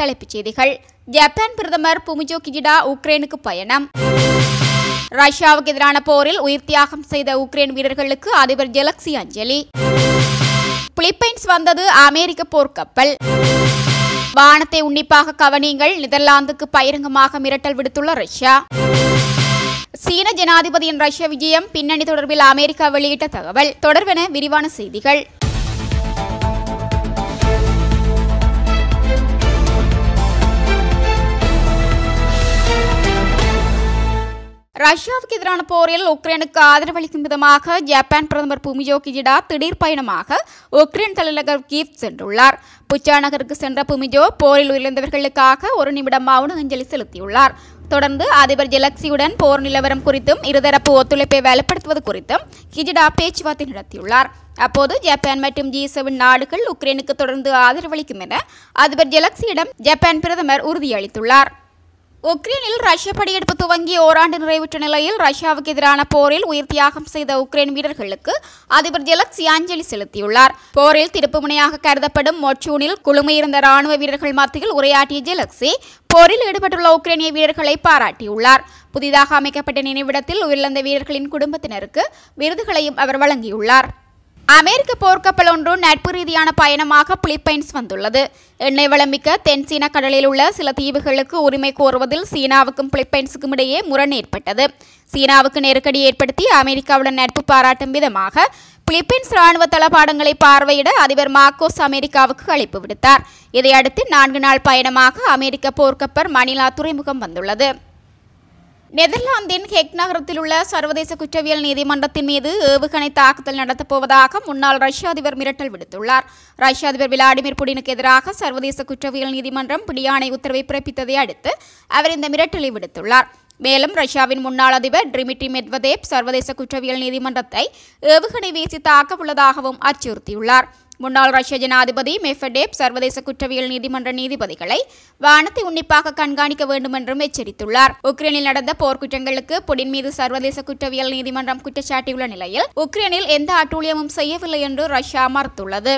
தலைப்புச் செய்திகள் ஜப்பான் பிரதமர் புமிஜோ கிஜிடா உக்ரைனுக்கு பயணம் ரஷ்யாவுக்கு எதிரான போரில் உயிர் தியாகம் செய்த உக்ரைன் வீரர்களுக்கு அதிபர் ஜெலக்சி அஞ்சலி பிலிப்பைன்ஸ் வந்தது அமெரிக்க போர்க்கப்பல் வானத்தை உன்னிப்பாக கவனியுங்கள் நெதர்லாந்துக்கு பயிரங்கமாக மிரட்டல் விடுத்துள்ள ரஷ்யா சீன ஜனாதிபதியின் ரஷ்ய விஜயம் பின்னணி தொடர்பில் அமெரிக்கா வெளியிட்ட தகவல் தொடர்பென விரிவான செய்திகள் ரஷ்யாவுக்கு எதிரான போரில் உக்ரைனுக்கு ஆதரவளிக்கும் விதமாக ஜப்பான் பிரதமர் புமிஜோ கிஜிடா திடீர் பயணமாக உக்ரைன் தலைநகர் கீவ் சென்றுள்ளார் புச்சா நகருக்கு சென்ற புமிஜோ போரில் உயிரிழந்தவர்களுக்காக ஒரு நிமிடம் மௌன அஞ்சலி செலுத்தியுள்ளார் தொடர்ந்து அதிபர் ஜெலக்சியுடன் போர் நிலவரம் குறித்தும் இருதரப்பு ஒத்துழைப்பை வலுப்படுத்துவது குறித்தும் கிஜிடா பேச்சுவார்த்தை நடத்தியுள்ளார் அப்போது ஜப்பான் மற்றும் ஜி செவன் நாடுகள் உக்ரைனுக்கு தொடர்ந்து ஆதரவளிக்கும் என அதிபர் ஜெலக்சியிடம் ஜப்பான் பிரதமர் உறுதியளித்துள்ளார் உக்ரைனில் ரஷ்ய படையெடுப்பு துவங்கி ஓராண்டு நிறைவுற்ற நிலையில் ரஷ்யாவுக்கு எதிரான போரில் உயிர் தியாகம் செய்த உக்ரைன் வீரர்களுக்கு அதிபர் ஜெலக்சி அஞ்சலி செலுத்தியுள்ளார் போரில் திருப்புமுனையாக கருதப்படும் மொச்சூனில் குழுமையிருந்த ராணுவ வீரர்கள் மத்தியில் உரையாற்றிய ஜெலக்சி போரில் ஈடுபட்டுள்ள உக்ரைனிய வீரர்களை பாராட்டியுள்ளார் புதிதாக அமைக்கப்பட்ட நினைவிடத்தில் உயிரிழந்த வீரர்களின் குடும்பத்தினருக்கு விருதுகளையும் அவர் வழங்கியுள்ளார் அமெரிக்க போர்க்கப்பல் ஒன்று நட்பு ரீதியான பயணமாக பிலிப்பைன்ஸ் வந்துள்ளது எண்ணெய் வளமிக்க தென் சீன கடலில் உள்ள சில தீவுகளுக்கு உரிமை கோருவதில் சீனாவுக்கும் பிலிப்பைன்ஸுக்கும் இடையே முரண் ஏற்பட்டது சீனாவுக்கு நெருக்கடி ஏற்படுத்தி அமெரிக்காவுடன் நட்பு பாராட்டும் விதமாக பிலிப்பைன்ஸ் ராணுவ தளபாடங்களை பார்வையிட அதிபர் மார்க்கோஸ் அமெரிக்காவுக்கு அழைப்பு விடுத்தார் இதையடுத்து நான்கு நாள் பயணமாக அமெரிக்க போர்க்கப்பர் மணிலா துறைமுகம் வந்துள்ளது நெதர்லாந்தின் ஹெக் நகரத்தில் உள்ள சர்வதேச குற்றவியல் நீதிமன்றத்தின் மீது ஏவுகணை தாக்குதல் நடத்தப்போவதாக முன்னாள் ரஷ்ய அதிபர் மிரட்டல் விடுத்துள்ளார் ரஷ்ய அதிபர் விளாடிமிர் புடினுக்கு எதிராக சர்வதேச குற்றவியல் நீதிமன்றம் பிடியாணை உத்தரவை பிறப்பித்ததை அடுத்து அவர் இந்த மிரட்டலை விடுத்துள்ளார் மேலும் ரஷ்யாவின் முன்னாள் அதிபர் டிமிட்ரி மெத்வதேப் சர்வதேச குற்றவியல் நீதிமன்றத்தை ஏவுகணை வீசி தாக்க உள்ளதாகவும் அச்சுறுத்தியுள்ளார் முன்னாள் ரஷ்ய ஜனாதிபதி மெஃபடேப் சர்வதேச குற்றவியல் நீதிமன்ற நீதிபதிகளை வானத்தை உன்னிப்பாக கண்காணிக்க வேண்டும் என்றும் எச்சரித்துள்ளார் உக்ரைனில் நடந்த போர்க்குற்றங்களுக்கு புடின் மீது சர்வதேச குற்றவியல் நீதிமன்றம் குற்றச்சாட்டியுள்ள நிலையில் உக்ரைனில் எந்த அட்டூழியமும் செய்யவில்லை என்று ரஷ்யா மறுத்துள்ளது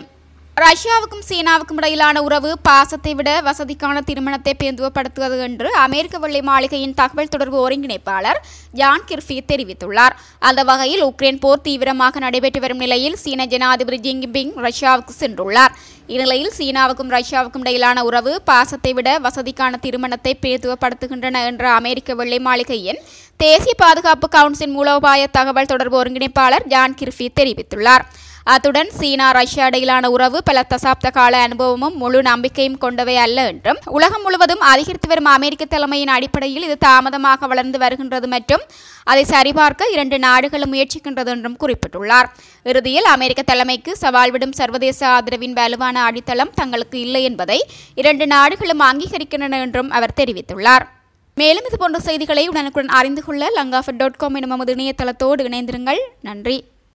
ரஷ்யாவுக்கும் சீனாவுக்கும் இடையிலான உறவு பாசத்தை விட வசதிக்கான திருமணத்தை பேந்துவப்படுத்துவது என்று அமெரிக்க வெள்ளை மாளிகையின் தகவல் தொடர்பு ஒருங்கிணைப்பாளர் ஜான் கிர்ஃபி தெரிவித்துள்ளார் அந்த வகையில் உக்ரைன் போர் தீவிரமாக நடைபெற்று வரும் நிலையில் சீன ஜனாதிபதி ஜிங்கிபிங் ரஷ்யாவுக்கு சென்றுள்ளார் இந்நிலையில் சீனாவுக்கும் ரஷ்யாவுக்கும் இடையிலான உறவு பாசத்தை விட வசதிக்கான திருமணத்தை பேதுவப்படுத்துகின்றன என்ற அமெரிக்க வெள்ளை மாளிகையின் தேசிய பாதுகாப்பு கவுன்சில் மூலோபாய தகவல் தொடர்பு ஒருங்கிணைப்பாளர் ஜான் கிர்ஃபி தெரிவித்துள்ளார் அத்துடன் சீனா ரஷ்யா இடையிலான உறவு பல தசாப்த கால அனுபவமும் முழு நம்பிக்கையும் கொண்டவை அல்ல என்றும் உலகம் முழுவதும் அதிகரித்து வரும் அமெரிக்க தலைமையின் அடிப்படையில் இது தாமதமாக வளர்ந்து வருகின்றது மற்றும் அதை சரிபார்க்க இரண்டு நாடுகளும் முயற்சிக்கின்றது என்றும் குறிப்பிட்டுள்ளார் இறுதியில் அமெரிக்க தலைமைக்கு சவால் விடும் சர்வதேச ஆதரவின் வலுவான அடித்தளம் தங்களுக்கு இல்லை என்பதை இரண்டு நாடுகளும் அங்கீகரிக்கின்றன என்றும் அவர் தெரிவித்துள்ளார் மேலும் இதுபோன்ற செய்திகளை உடனுக்குடன் அறிந்து கொள்ள லங்காஃபர் டாட் காம் எனும் நமது இணையதளத்தோடு இணைந்திருங்கள் நன்றி